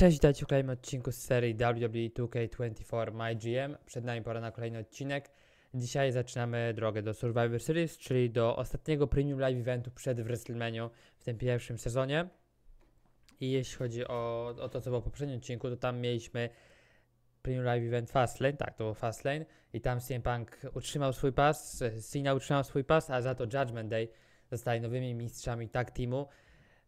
Cześć, dajcie w kolejnym odcinku z serii WWE 2K24 MyGM. Przed nami pora na kolejny odcinek. Dzisiaj zaczynamy drogę do Survivor Series, czyli do ostatniego premium live eventu przed WrestleMania w tym pierwszym sezonie. I jeśli chodzi o, o to, co było w poprzednim odcinku, to tam mieliśmy premium live event Fastlane, tak, to było Fastlane. I tam CM Punk utrzymał swój pas, Cena utrzymał swój pas, a za to Judgment Day zostali nowymi mistrzami tag teamu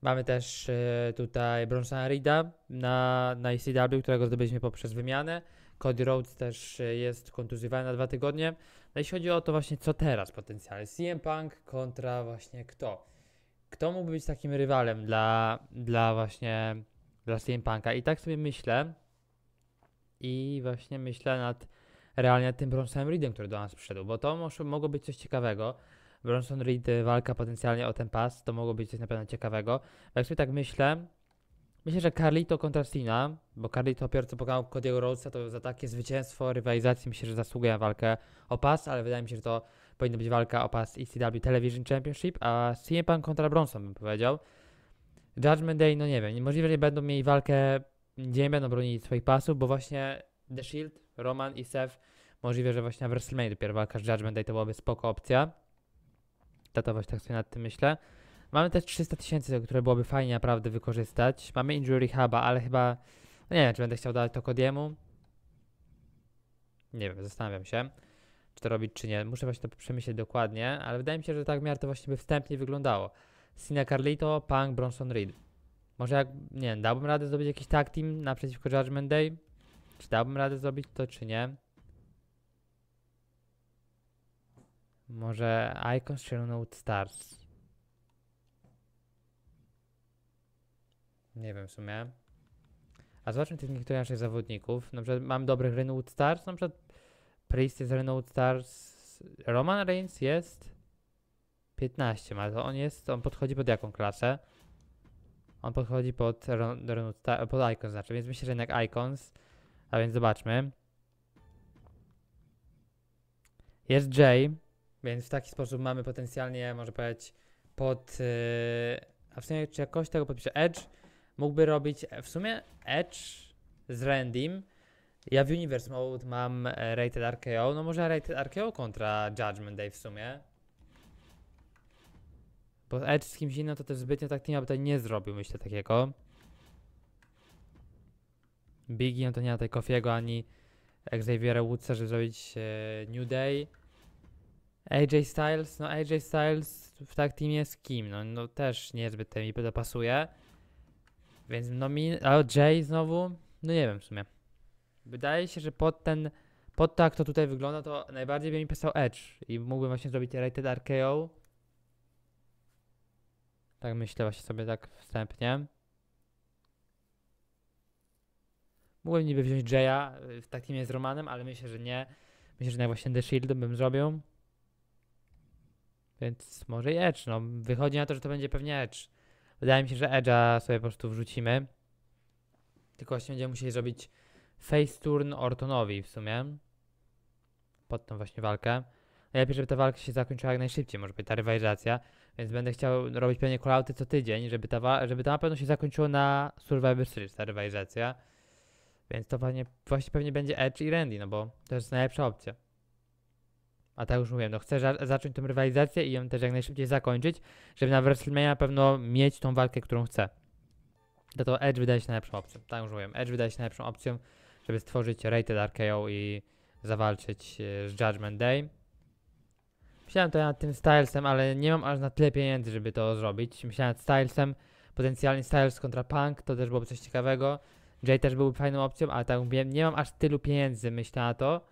Mamy też e, tutaj Bronsona Rida na, na ECW, którego zdobyliśmy poprzez wymianę. Cody Rhodes też e, jest kontuzjowany na dwa tygodnie. No jeśli chodzi o to właśnie, co teraz potencjalnie? CM Punk kontra właśnie kto? Kto mógłby być takim rywalem dla, dla właśnie dla CM Punka? I tak sobie myślę i właśnie myślę nad realnie tym Bronsonem Reedem, który do nas przyszedł, bo to może, mogło być coś ciekawego. Bronson Reed, y, walka potencjalnie o ten pas, to mogło być coś na pewno ciekawego. A jak sobie tak myślę, myślę, że Carlito kontra Cena, bo Carlito dopiero co pokazał Cody'ego Rhodesa, to za takie zwycięstwo, rywalizacji myślę, że zasługuje na walkę o pas, ale wydaje mi się, że to powinna być walka o pas ECW Television Championship, a CM Punk kontra Bronson bym powiedział. Judgment Day, no nie wiem, możliwe, że będą mieli walkę, gdzie nie będą bronić swoich pasów, bo właśnie The Shield, Roman i Seth, możliwe, że właśnie na WrestleMania dopiero walka z Judgment Day to byłaby spoko opcja datować, tak sobie nad tym myślę. Mamy też 300 tysięcy, które byłoby fajnie naprawdę wykorzystać. Mamy Injury Huba, ale chyba... No nie wiem, czy będę chciał dać to Kodiemu. Nie wiem, zastanawiam się, czy to robić, czy nie. Muszę właśnie to przemyśleć dokładnie, ale wydaje mi się, że tak w miarę to właśnie by wstępnie wyglądało. Sina Carlito, Punk, Bronson Reed. Może jak, nie wiem, dałbym radę zrobić jakiś tag team naprzeciwko Judgment Day? Czy dałbym radę zrobić to, czy nie? Może Icons czy Stars? Nie wiem w sumie. A zobaczmy tych niektórych naszych zawodników. Na przykład mam dobrych Renault Stars, na przykład Priest jest Renault Stars, Roman Reigns jest 15, ale to on jest, on podchodzi pod jaką klasę? On podchodzi pod, Renault Star, pod Icons, znaczy, więc myślę, że jednak Icons. A więc zobaczmy. Jest Jay, więc w taki sposób mamy potencjalnie, może powiedzieć, pod. Yy, a w sumie, czy jakoś tego podpiszę? Edge mógłby robić e, w sumie Edge z Randym. Ja w Universe Mode mam e, Rated RKO. No może Rated RKO kontra Judgment Day w sumie. Bo Edge z kimś innym to też zbytnio tak nie, by nie zrobił, myślę, takiego. Biggie, no tej kofiego ani Xavier Woodsa, żeby zrobić New Day. AJ Styles, no AJ Styles w tak teamie z kim? No, no też niezbyt mi dopasuje. Więc no mi, a Jay znowu? No nie wiem w sumie. Wydaje się, że pod ten, pod to jak to tutaj wygląda, to najbardziej by mi pisał Edge i mógłbym właśnie zrobić Rated RKO. Tak myślę właśnie sobie tak wstępnie. Mógłbym niby wziąć Jaya y, w takim z Romanem, ale myślę, że nie. Myślę, że właśnie The Shield bym zrobił. Więc może i Edge, no. Wychodzi na to, że to będzie pewnie Edge. Wydaje mi się, że Edge'a sobie po prostu wrzucimy. Tylko właśnie będziemy musieli zrobić face turn Ortonowi w sumie. Pod tą właśnie walkę. Najlepiej, żeby ta walka się zakończyła jak najszybciej, może być ta rywalizacja. Więc będę chciał robić pewnie kolauty co tydzień, żeby ta, żeby ta na pewno się zakończyła na Survivor Series, ta rywalizacja. Więc to pewnie, właśnie pewnie będzie Edge i Randy, no bo to jest najlepsza opcja. A tak już wiem. no chcę zacząć tę rywalizację i ją też jak najszybciej zakończyć, żeby na WrestleMania na pewno mieć tą walkę, którą chcę. To no to Edge wydaje się najlepszą opcją. Tak już wiem, Edge wydaje się najlepszą opcją, żeby stworzyć Rated RKO i zawalczyć e, z Judgment Day. Myślałem to ja nad tym Stylesem, ale nie mam aż na tyle pieniędzy, żeby to zrobić. Myślałem nad Stylesem, potencjalnie Styles kontra Punk, to też byłoby coś ciekawego. Jay też byłby fajną opcją, ale tak mówiłem, nie mam aż tylu pieniędzy, myślę na to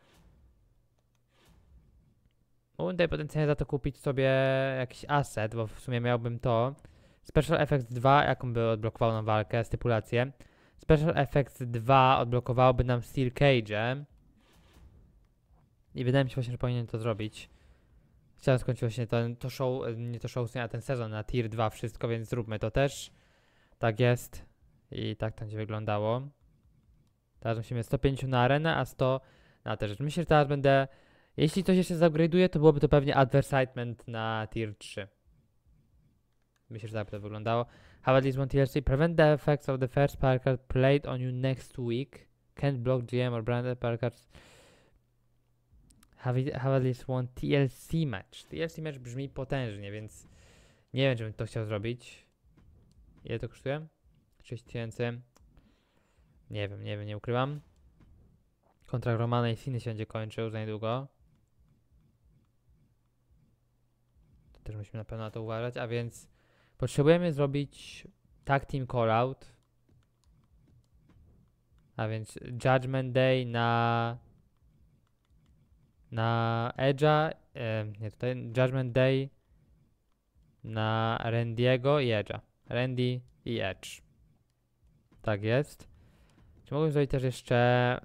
Mógłbym potencjalnie za to kupić sobie jakiś asset, bo w sumie miałbym to. Special Effects 2, jaką by odblokował nam walkę, stypulację. Special Effects 2 odblokowałoby nam Steel Cage. I wydaje mi się właśnie, że powinien to zrobić. Chciałem skończyć właśnie ten, to show, nie to show, a ten sezon na tier 2 wszystko, więc zróbmy to też. Tak jest. I tak to będzie wyglądało. Teraz musimy 105 na arenę, a 100 na te rzeczy. Myślę, że teraz będę jeśli coś jeszcze zaupgrade'uje, to byłoby to pewnie advertisement na tier 3. Myślę, że tak to wyglądało. Howard one TLC. Prevent the effects of the first power card played on you next week. Can't block GM or branded power cards. Have at least one TLC match. TLC match brzmi potężnie, więc nie wiem, czy bym to chciał zrobić. Ile to kosztuje? 6000. Nie wiem, nie wiem, nie ukrywam. Kontrakt Romana i Siny się będzie kończył za niedługo. też musimy na pewno na to uważać, a więc potrzebujemy zrobić tag team callout, a więc Judgment Day na na Edge'a, e, nie tutaj, Judgment Day na Randy'ego i Edge'a. Randy i Edge. Tak jest. Czy mógłbym zrobić też jeszcze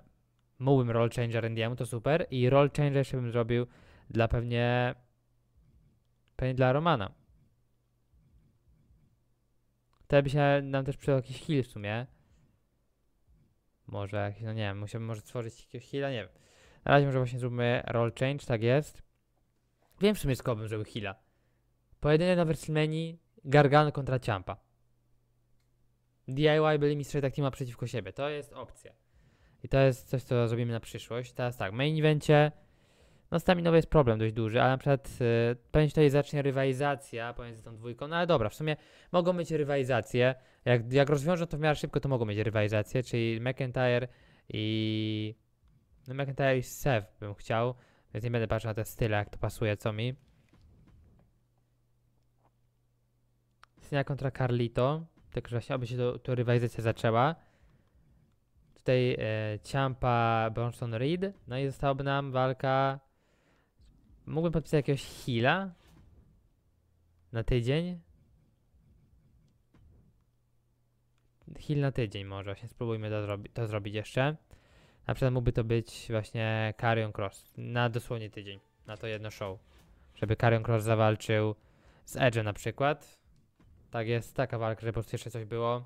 mógłbym roll changer Randy'emu, to super. I roll changer jeszcze bym zrobił dla pewnie Pewnie dla Romana. Wtedy by się nam też przydał jakiś heal w sumie. Może jakiś, no nie wiem, musiałbym może stworzyć jakiegoś heala, nie wiem. Na razie może właśnie zróbmy roll change, tak jest. Wiem w sumie skąd żeby zrobił heala. Pojedynek na WrestleMania Gargano kontra Ciampa. DIY byli mistrzowie tak teama przeciwko siebie. To jest opcja. I to jest coś, co zrobimy na przyszłość. Teraz tak, main evencie no staminowy jest problem dość duży, ale na przykład yy, pewnie tutaj zacznie rywalizacja pomiędzy tą dwójką, no ale dobra, w sumie mogą mieć rywalizację. Jak, jak rozwiążą to w miarę szybko, to mogą mieć rywalizację, czyli McIntyre i... No McIntyre i Sev bym chciał, więc nie będę patrzył na te style, jak to pasuje, co mi. Cena kontra Carlito, tak że aby się to, rywalizacja zaczęła tutaj e, Ciampa Bronson Reed. No i zostałaby nam walka Mógłbym podpisać jakiegoś heala? Na tydzień? Heal na tydzień może, właśnie spróbujmy to, zrobi to zrobić jeszcze. Na przykład mógłby to być właśnie Carrion Cross na dosłownie tydzień, na to jedno show. Żeby Carrion Cross zawalczył z Edge na przykład. Tak jest, taka walka, że po prostu jeszcze coś było.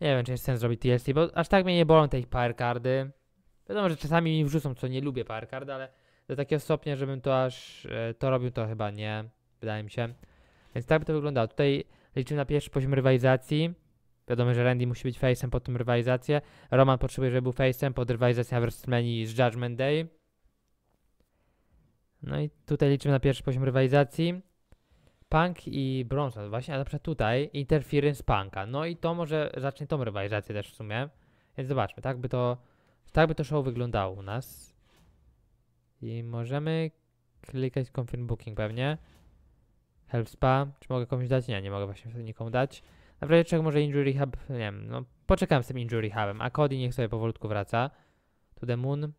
Nie wiem, czy jest sens zrobić TLC, bo aż tak mnie nie bolą te ich power cardy. Wiadomo, że czasami mi wrzucą, co nie lubię power card, ale do takiego stopnia, żebym to aż e, to robił, to chyba nie, wydaje mi się. Więc tak by to wyglądało. Tutaj liczymy na pierwszy poziom rywalizacji. Wiadomo, że Randy musi być face'em pod tym rywalizację. Roman potrzebuje, żeby był face'em pod rywalizacją w WrestleMania z Judgment Day. No i tutaj liczymy na pierwszy poziom rywalizacji. Punk i Bronson, właśnie, a na przykład tutaj interference Punka. No i to może zacznie tą rywalizację też w sumie. Więc zobaczmy, tak by to, tak by to show wyglądało u nas. I możemy klikać Confirm Booking pewnie. Help Spa. Czy mogę komuś dać? Nie, nie mogę właśnie nikomu dać. Na razie czego może Injury Hub? Nie wiem, no poczekam z tym Injury Hubem. A Cody niech sobie powolutku wraca. To the Moon.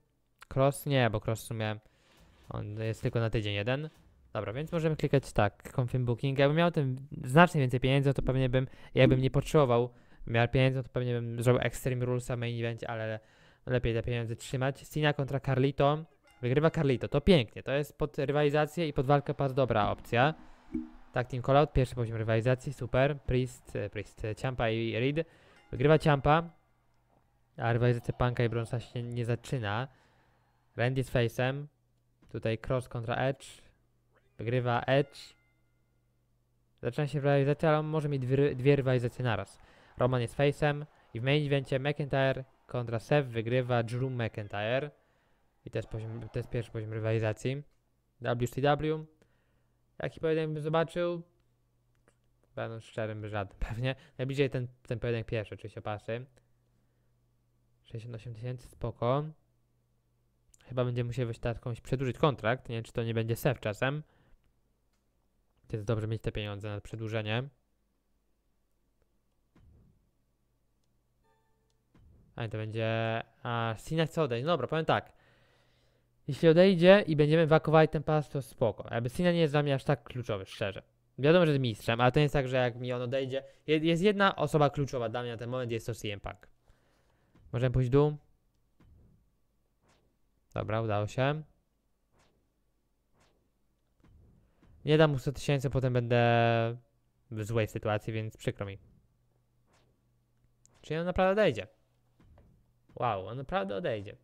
Cross? Nie, bo Cross w sumie on jest tylko na tydzień jeden. Dobra, więc możemy klikać tak, Confirm Booking. Jakbym miał tym znacznie więcej pieniędzy, to pewnie bym, jakbym nie potrzebował miał pieniędzy, to pewnie bym zrobił Extreme Rulesa main event, ale lepiej te pieniądze trzymać. Cena kontra Carlito. Wygrywa Carlito, to pięknie, to jest pod rywalizację i pod walkę bardzo dobra opcja. Tak, Team Callout, pierwszy poziom rywalizacji, super. Priest, e, Priest, e, Ciampa i Reed. Wygrywa Ciampa, a rywalizacja Panka i Bronsa się nie zaczyna. Randy z Face'em, tutaj Cross kontra Edge. Wygrywa Edge. Zaczyna się rywalizacja, ale on może mieć dwie, dwie rywalizacje naraz. Roman jest Face'em i w main evencie McIntyre kontra Seth wygrywa Drew McIntyre. I to jest, poziom, to jest pierwszy poziom rywalizacji. WCW. Jaki pojedynek bym zobaczył? Będąc no, szczerym, żaden pewnie. Najbliżej ten, ten pojedynek pierwszy, oczywiście pasy. 68 tysięcy, spoko. Chyba będzie musiał tak, jakąś przedłużyć kontrakt. Nie wiem, czy to nie będzie sef czasem. Więc dobrze mieć te pieniądze na przedłużenie. A to będzie. A, Sina Sodej. No dobra, powiem tak. Jeśli odejdzie i będziemy wakowali ten pas, to spoko. Abyssinia nie jest dla mnie aż tak kluczowy, szczerze. Wiadomo, że jest mistrzem, ale to jest tak, że jak mi on odejdzie... Jest jedna osoba kluczowa dla mnie na ten moment, jest to CM Punk. Możemy pójść do. dół? Dobra, udało się. Nie dam mu 100 tysięcy, potem będę w złej sytuacji, więc przykro mi. Czy on naprawdę odejdzie? Wow, on naprawdę odejdzie.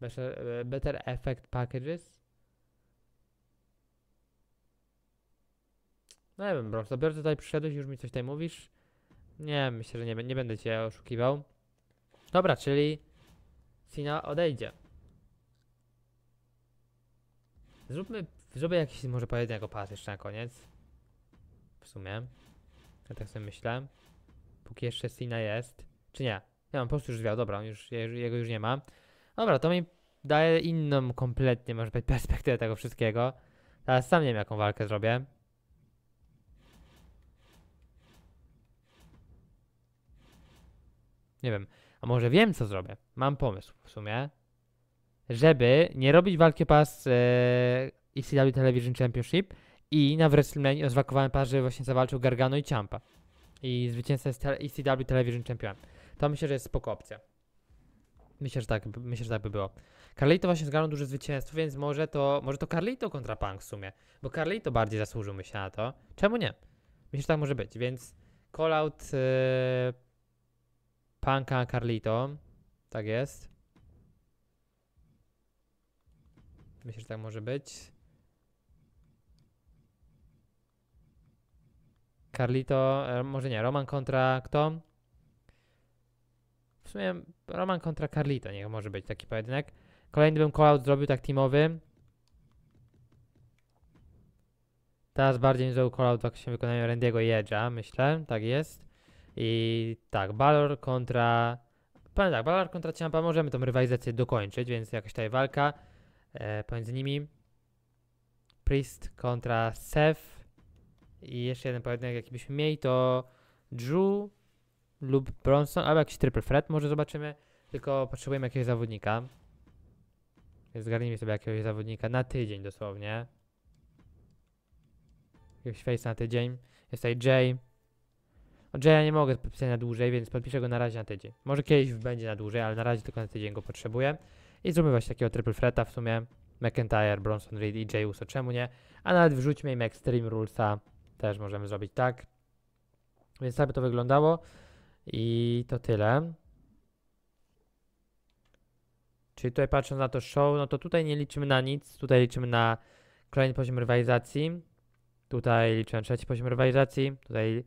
better, e, better effect packages. No nie wiem, bro, dopiero tutaj przyszedłeś, już mi coś tutaj mówisz. Nie, myślę, że nie, nie będę cię oszukiwał. Dobra, czyli Sina odejdzie. Zróbmy, zróbmy jakiś może pojedynczy pas jeszcze na koniec. W sumie. Ja tak sobie myślę. Póki jeszcze Sina jest. Czy nie? Nie, on po prostu już zwiał, dobra, on już, jego już nie ma. Dobra, to mi daje inną kompletnie, może być, perspektywę tego wszystkiego. Teraz sam nie wiem, jaką walkę zrobię. Nie wiem. A może wiem, co zrobię. Mam pomysł w sumie. Żeby nie robić walki pas yy, e, ECW Television Championship i na WrestleMania rozwakowałem pas, żeby właśnie zawalczył Gargano i Ciampa. I zwycięzca jest ECW Television Champion. To myślę, że jest spoko opcja. Myślę, że tak, myślę, że tak by było. Carlito właśnie zgarnął duże zwycięstwo, więc może to, może to Carlito kontra Punk w sumie. Bo Carlito bardziej zasłużył, myślę na to. Czemu nie? Myślę, że tak może być, więc callout yy, Punka Carlito. Tak jest. Myślę, że tak może być. Carlito, e, może nie, Roman kontra kto? W sumie Roman kontra Carlito, niech może być taki pojedynek. Kolejny bym call zrobił tak teamowy. Teraz bardziej niż zrobił call out tak się wykonaniu Randy'ego i Edge'a, myślę, tak jest. I tak, Balor kontra... Powiem tak, Balor kontra Ciampa możemy tą rywalizację dokończyć, więc jakaś tutaj walka e, pomiędzy nimi. Priest kontra Seth. I jeszcze jeden pojedynek, jaki byśmy mieli, to Drew lub Bronson, albo jakiś triple fret, może zobaczymy. Tylko potrzebujemy jakiegoś zawodnika. Więc zgarnijmy sobie jakiegoś zawodnika na tydzień dosłownie. Jakiegoś face na tydzień. Jest tutaj Jay. O no, Jay nie mogę podpisać na dłużej, więc podpiszę go na razie na tydzień. Może kiedyś będzie na dłużej, ale na razie tylko na tydzień go potrzebuję. I zróbmy właśnie takiego triple freta. w sumie. McIntyre, Bronson Reed i Jay Uso, czemu nie? A nawet wrzućmy im Extreme Rulesa, też możemy zrobić tak. Więc tak by to wyglądało. I to tyle. Czyli tutaj patrząc na to show, no to tutaj nie liczymy na nic. Tutaj liczymy na kolejny poziom rywalizacji. Tutaj liczymy na trzeci poziom rywalizacji. Tutaj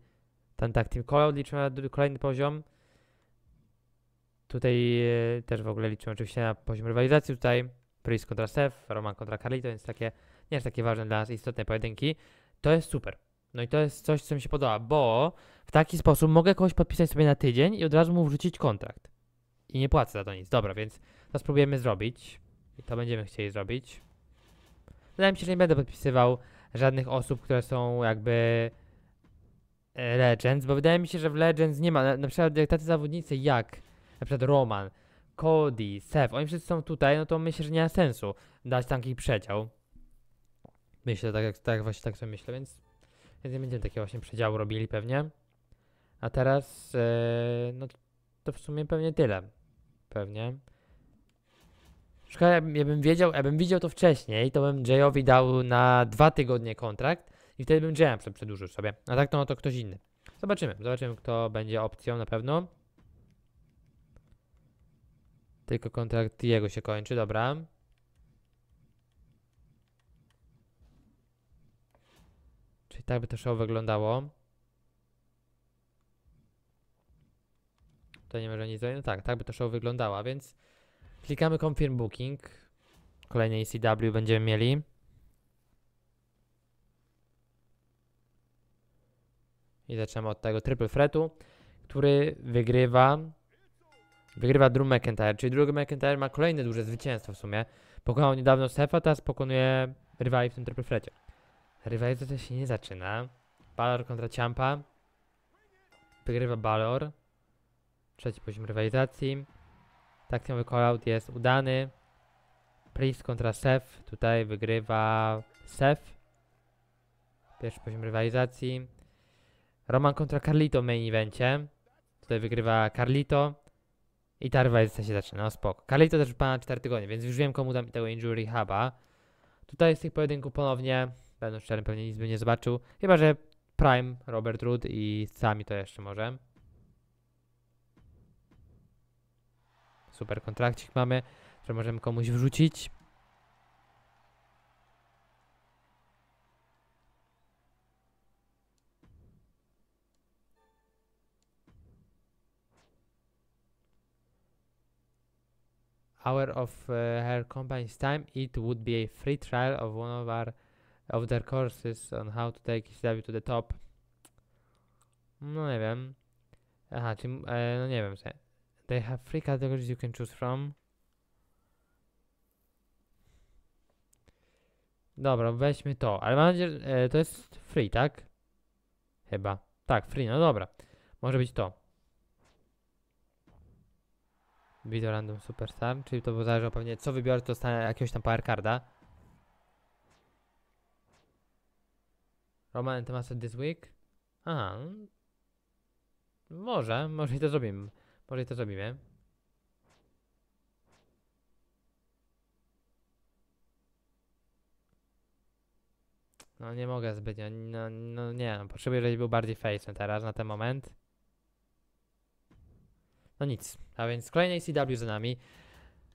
ten tak Team Call liczymy na kolejny poziom. Tutaj e, też w ogóle liczymy oczywiście na poziom rywalizacji. Tutaj Priest kontra Seth, Roman kontra Carlito, więc takie nie jest takie ważne dla nas istotne pojedynki. To jest super. No i to jest coś, co mi się podoba, bo w taki sposób mogę kogoś podpisać sobie na tydzień i od razu mu wrzucić kontrakt. I nie płacę za to nic. Dobra, więc to spróbujemy zrobić. I to będziemy chcieli zrobić. Wydaje mi się, że nie będę podpisywał żadnych osób, które są jakby e, Legends, bo wydaje mi się, że w Legends nie ma, na, na przykład tacy zawodnicy jak na przykład Roman, Cody, Seth, oni wszyscy są tutaj, no to myślę, że nie ma sensu dać taki przedział. Myślę, tak, jak, tak właśnie tak sobie myślę, więc więc nie będziemy takiego właśnie przedziału robili pewnie. A teraz, yy, no to w sumie pewnie tyle. Pewnie. Szkoda, ja bym wiedział, ja bym widział to wcześniej, to bym Jayowi dał na dwa tygodnie kontrakt i wtedy bym Jaya przedłużył sobie. A tak to no to ktoś inny. Zobaczymy, zobaczymy kto będzie opcją na pewno. Tylko kontrakt jego się kończy, dobra. tak by to show wyglądało. Tutaj nie może nic No tak, tak by to show wyglądała, więc klikamy Confirm Booking. kolejny ECW będziemy mieli. I zaczynamy od tego triple fretu, który wygrywa wygrywa Drew McIntyre, czyli Drew McIntyre ma kolejne duże zwycięstwo w sumie. Pokonał niedawno Sefa, teraz pokonuje rywali w tym triple frecie. Rywalizacja się nie zaczyna. Balor kontra Ciampa. Wygrywa Balor. Trzeci poziom rywalizacji. Taktyczny callout jest udany. Priest kontra Seth. Tutaj wygrywa Seth. Pierwszy poziom rywalizacji. Roman kontra Carlito w main evencie. Tutaj wygrywa Carlito. I ta rywalizacja się zaczyna, no spoko. Carlito też wypada na 4 tygodnie, więc już wiem komu dam tego injury huba. Tutaj z tych pojedynków ponownie Będę szczerym, pewnie nic by nie zobaczył. Chyba, że Prime, Robert Rood i sami to jeszcze może. Super kontrakcik mamy, że możemy komuś wrzucić. hour of uh, e, her company's time, it would be a free trial of one of our of their courses on how to take CW to the top. No nie wiem. Aha, czy, e, no nie wiem. They have three categories you can choose from. Dobra, weźmy to. Ale mam nadzieję, e, to jest free, tak? Chyba. Tak, free, no dobra. Może być to. Video Random Superstar, czyli to zależy pewnie co wybiorę, to dostanę jakiegoś tam power carda. Roman Temasek this week? Aha. No. Może, może i to zrobimy. Może i to zrobimy. No nie mogę zbytnio, no, no nie, no, potrzebuję, żeby był bardziej face, teraz, na ten moment. No nic, a więc kolejny ACW za nami.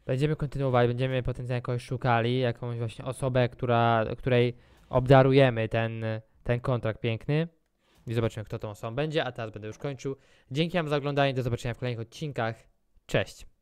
Będziemy kontynuować, będziemy potencjalnie kogoś szukali, jakąś właśnie osobę, która, której obdarujemy ten ten kontrakt piękny i zobaczymy, kto tą osobą będzie. A teraz będę już kończył. Dzięki Wam za oglądanie. Do zobaczenia w kolejnych odcinkach. Cześć!